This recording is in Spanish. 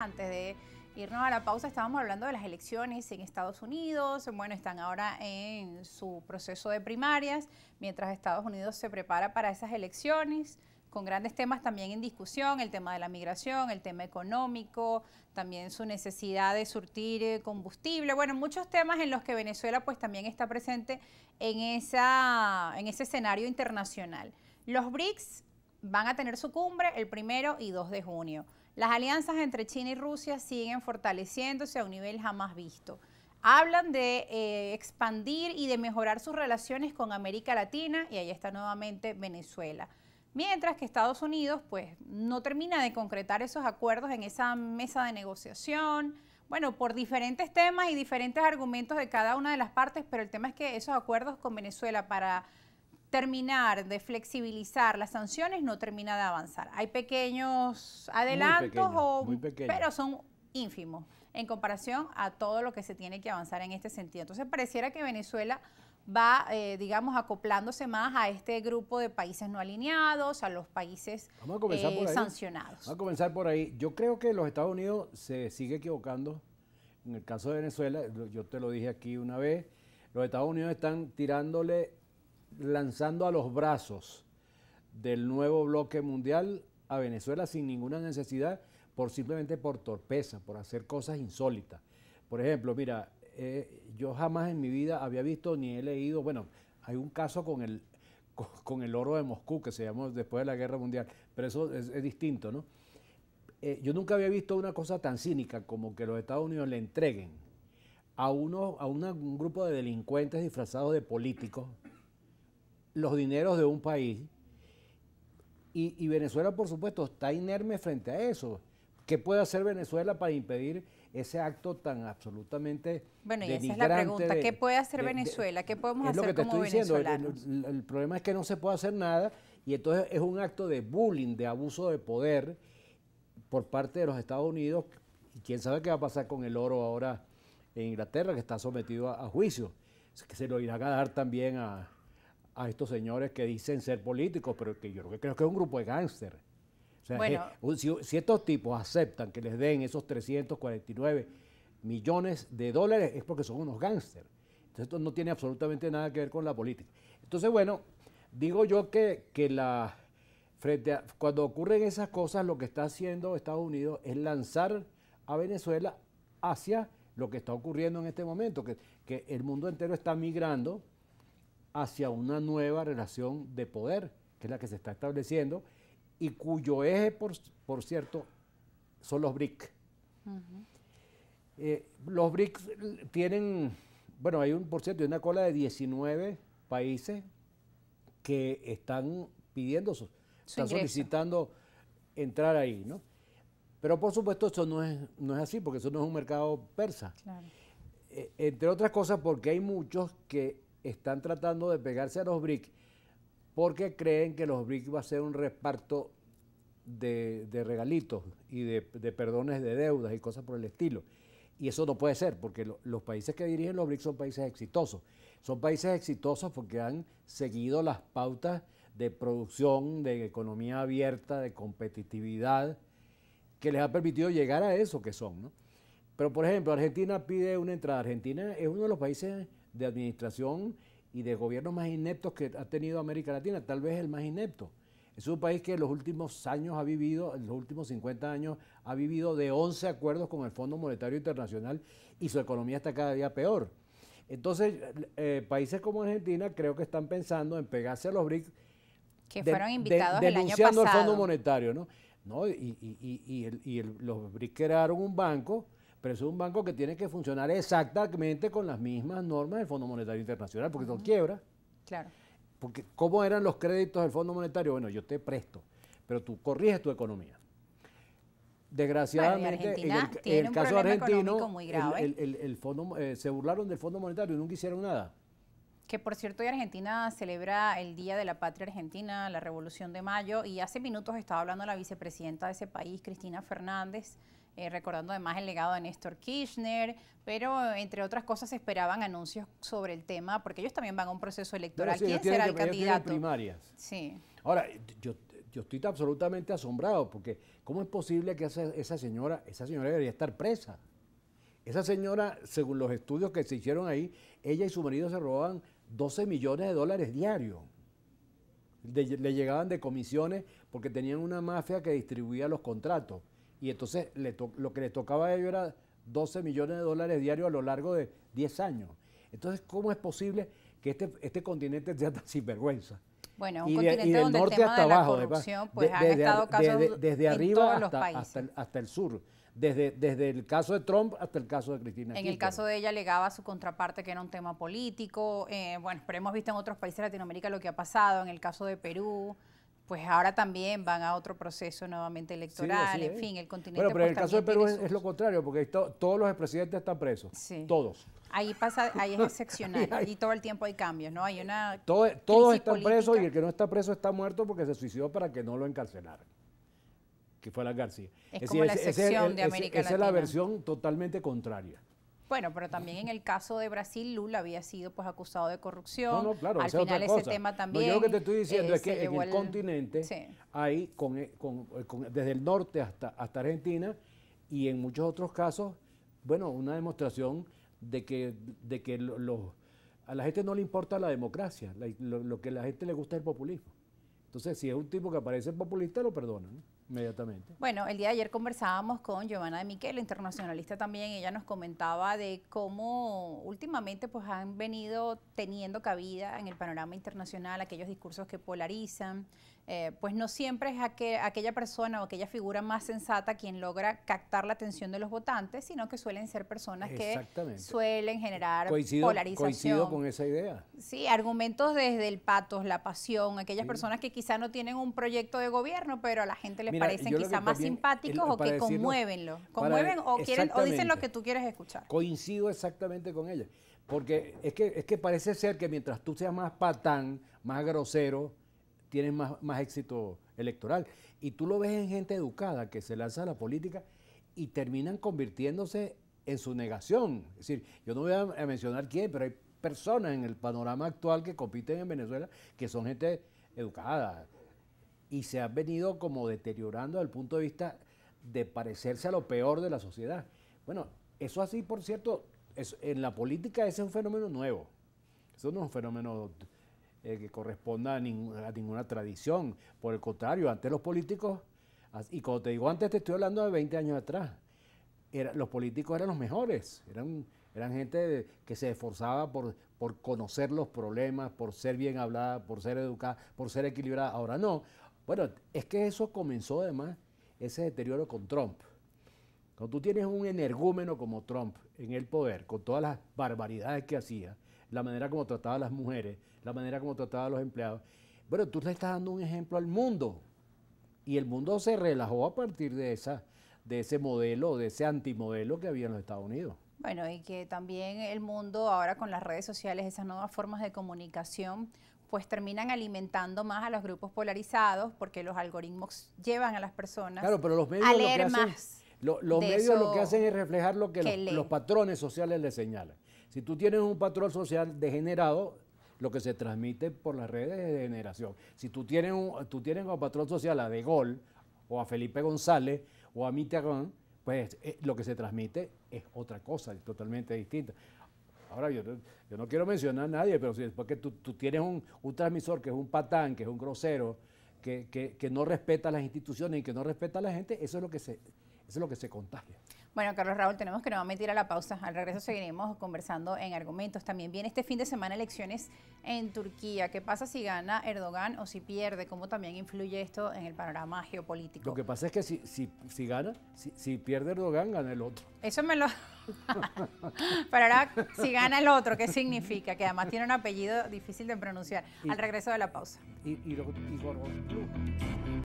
Antes de irnos a la pausa, estábamos hablando de las elecciones en Estados Unidos. Bueno, están ahora en su proceso de primarias, mientras Estados Unidos se prepara para esas elecciones, con grandes temas también en discusión, el tema de la migración, el tema económico, también su necesidad de surtir eh, combustible. Bueno, muchos temas en los que Venezuela pues también está presente en, esa, en ese escenario internacional. Los BRICS van a tener su cumbre el primero y 2 de junio. Las alianzas entre China y Rusia siguen fortaleciéndose a un nivel jamás visto. Hablan de eh, expandir y de mejorar sus relaciones con América Latina y ahí está nuevamente Venezuela. Mientras que Estados Unidos pues no termina de concretar esos acuerdos en esa mesa de negociación, bueno, por diferentes temas y diferentes argumentos de cada una de las partes, pero el tema es que esos acuerdos con Venezuela para terminar de flexibilizar las sanciones no termina de avanzar. Hay pequeños adelantos, pero son ínfimos en comparación a todo lo que se tiene que avanzar en este sentido. Entonces pareciera que Venezuela va, eh, digamos, acoplándose más a este grupo de países no alineados, a los países eh, sancionados. Vamos a comenzar por ahí. Yo creo que los Estados Unidos se sigue equivocando. En el caso de Venezuela, yo te lo dije aquí una vez, los Estados Unidos están tirándole lanzando a los brazos del nuevo bloque mundial a Venezuela sin ninguna necesidad, por simplemente por torpeza, por hacer cosas insólitas. Por ejemplo, mira, eh, yo jamás en mi vida había visto ni he leído, bueno, hay un caso con el, con, el oro de Moscú que se llamó después de la Guerra Mundial, pero eso es, distinto, ¿no? Eh, yo nunca había visto una cosa tan cínica como que los Estados Unidos le entreguen a, uno, a un grupo de delincuentes disfrazados de políticos los dineros de un país. Y, Venezuela, por supuesto, está inerme frente a eso. ¿Qué puede hacer Venezuela para impedir ese acto tan absolutamente Bueno, y esa es la pregunta. ¿Qué puede hacer Venezuela? ¿Qué podemos hacer como venezolanos? te El, diciendo, el, problema es que no se puede hacer nada y entonces es un acto de bullying, de abuso de poder por parte de los Estados Unidos. Y quién sabe qué va a pasar con el oro ahora en Inglaterra, que está sometido a, juicio. Que se lo irá a dar también a, a estos señores que dicen ser políticos, pero que yo creo que, creo que es un grupo de gángster. O sea, eh, si, estos tipos aceptan que les den esos 349 millones de dólares es porque son unos gángster. Entonces esto no tiene absolutamente nada que ver con la política. Entonces, bueno, digo yo que, que la, frente cuando ocurren esas cosas, lo que está haciendo Estados Unidos es lanzar a Venezuela hacia lo que está ocurriendo en este momento, que, que el mundo entero está migrando hacia una nueva relación de poder, que es la que se está estableciendo, y cuyo eje, por, cierto, son los BRIC. Eh, los BRICS tienen, bueno, hay un, por cierto, hay una cola de 19 países que están pidiendo, están solicitando entrar ahí, ¿no? Pero por supuesto eso no es, no es así, porque eso no es un mercado persa. Eh, entre otras cosas porque hay muchos que están tratando de pegarse a los BRIC porque creen que los BRIC va a ser un reparto de, regalitos y de, perdones de deudas y cosas por el estilo. Y eso no puede ser, porque los países que dirigen los BRICS son países exitosos. Son países exitosos porque han seguido las pautas de producción, de economía abierta, de competitividad, que les ha permitido llegar a eso que son. Pero, por ejemplo, Argentina pide una entrada. Argentina es uno de los países de administración y de gobierno más ineptos que ha tenido América Latina, tal vez el más inepto. Es un país que en los últimos años ha vivido, en los últimos 50 años, ha vivido de 11 acuerdos con el Fondo Monetario Internacional y su economía está cada día peor. Entonces, eh, países como Argentina creo que están pensando en pegarse a los BRICS. Que fueron invitados el año pasado. el Fondo Monetario, ¿no? Y, los BRICS crearon un banco pero es un banco que tiene que funcionar exactamente con las mismas normas del Fondo Monetario Internacional, porque no quiebra. Claro. Porque ¿cómo eran los créditos del Fondo Monetario? Bueno, yo te presto, pero tú corriges tu economía. Desgraciadamente, en, el, caso argentino, El, fondo, eh, se burlaron del Fondo Monetario y nunca hicieron nada. Que por cierto, hoy Argentina celebra el Día de la Patria Argentina, la Revolución de Mayo, y hace minutos estaba hablando la vicepresidenta de ese país, Cristina Fernández, eh, recordando además el legado de Néstor Kirchner, pero entre otras cosas esperaban anuncios sobre el tema, porque ellos también van a un proceso electoral. ¿Quién será el candidato? Primarias. Sí. Ahora, yo, estoy absolutamente asombrado, porque ¿cómo es posible que esa, señora, esa señora debería estar presa? Esa señora, según los estudios que se hicieron ahí, ella y su marido se robaban 12 millones de dólares diarios. le llegaban de comisiones porque tenían una mafia que distribuía los contratos. Y entonces le lo que le tocaba a ellos era 12 millones de dólares diarios a lo largo de 10 años. Entonces, ¿cómo es posible que este, este continente sea tan sinvergüenza? Bueno, un continente donde el tema de la corrupción, pues han desde, estado arriba en todos hasta, los países. Hasta, el, sur. Desde, desde, el caso de Trump hasta el caso de Cristina. En el caso de ella a su contraparte que era un tema político. Eh, bueno, pero hemos visto en otros países de Latinoamérica lo que ha pasado, en el caso de Perú pues ahora también van a otro proceso nuevamente electoral, en fin, el continente. Bueno, pero en el caso de Perú es, lo contrario, porque todos los expresidentes están presos, sí. todos. Ahí pasa, ahí es excepcional, ahí todo el tiempo hay cambios, ¿no? Hay una todo, todos están presos y el que no está preso está muerto porque se suicidó para que no lo encarcelaran, que fue la García. Es, como la excepción de América Latina. Esa es la versión totalmente contraria. Bueno, pero también en el caso de Brasil, Lula había sido pues acusado de corrupción. No, claro, Al final ese tema también. yo lo que te estoy diciendo eh, es que en el, continente hay eh, eh, con, desde el norte hasta, hasta Argentina y en muchos otros casos, bueno, una demostración de que, de que a la gente no le importa la democracia, lo, que a la gente le gusta es el populismo. Entonces, si es un tipo que aparece populista, lo perdonan. Bueno, el día de ayer conversábamos con Giovanna de Miquel, internacionalista también. Ella nos comentaba de cómo últimamente pues han venido teniendo cabida en el panorama internacional aquellos discursos que polarizan, eh, pues no siempre es aquella persona o aquella figura más sensata quien logra captar la atención de los votantes, sino que suelen ser personas que suelen generar polarización. Coincido con esa idea. Sí, argumentos desde el patos, la pasión, aquellas personas que quizá no tienen un proyecto de gobierno, pero a la gente les parecen quizá más simpáticos o que conmuevenlo, conmueven o, quieren, o dicen lo que tú quieres escuchar. Coincido exactamente con ella. Porque es que, es que parece ser que mientras tú seas más patán, más grosero, tienen más, más éxito electoral. Y tú lo ves en gente educada que se lanza a la política y terminan convirtiéndose en su negación. Es decir, yo no voy a, mencionar quién, pero hay personas en el panorama actual que compiten en Venezuela que son gente educada y se han venido como deteriorando desde el punto de vista de parecerse a lo peor de la sociedad. Bueno, eso así, por cierto, en la política ese es un fenómeno nuevo. Eso no es un fenómeno eh, que corresponda a, ninguna tradición. Por el contrario, antes los políticos, y como te digo antes, te estoy hablando de 20 años atrás, era, los políticos eran los mejores, eran, eran gente que se esforzaba por, por conocer los problemas, por ser bien hablada, por ser educada, por ser equilibrada. Ahora no. Bueno, es que eso comenzó además, ese deterioro con Trump. Cuando tú tienes un energúmeno como Trump en el poder, con todas las barbaridades que hacía, la manera como trataba a las mujeres, la manera como trataba a los empleados. Bueno, tú le estás dando un ejemplo al mundo. Y el mundo se relajó a partir de, esa, de ese modelo, de ese antimodelo que había en los Estados Unidos. Bueno, y que también el mundo ahora con las redes sociales, esas nuevas formas de comunicación, pues terminan alimentando más a los grupos polarizados porque los algoritmos llevan a las personas pero los medios a leer más. los medios lo que hacen es reflejar lo que, los, los patrones sociales les señalan. Si tú tienes un patrón social degenerado, lo que se transmite por las redes es degeneración. Si tú tienes, un, tú tienes como patrón social a De Gol o a Felipe González, o a Mitterrand, pues eh, lo que se transmite es otra cosa, es totalmente distinta. Ahora, yo, no quiero mencionar a nadie, pero si después que tú, tienes un, transmisor que es un patán, que es un grosero, que, que, que no respeta las instituciones y que no respeta a la gente, eso es lo que se, eso es lo que se contagia. Bueno, Carlos Raúl, tenemos que nuevamente ir a la pausa. Al regreso seguiremos conversando en argumentos. También viene este fin de semana elecciones en Turquía. ¿Qué pasa si gana Erdogan o si pierde? ¿Cómo también influye esto en el panorama geopolítico? Lo que pasa es que si, si, si gana, si, pierde Erdogan, gana el otro. Eso me lo... Pero si gana el otro, ¿qué significa? Que además tiene un apellido difícil de pronunciar. Al regreso de la pausa. Y,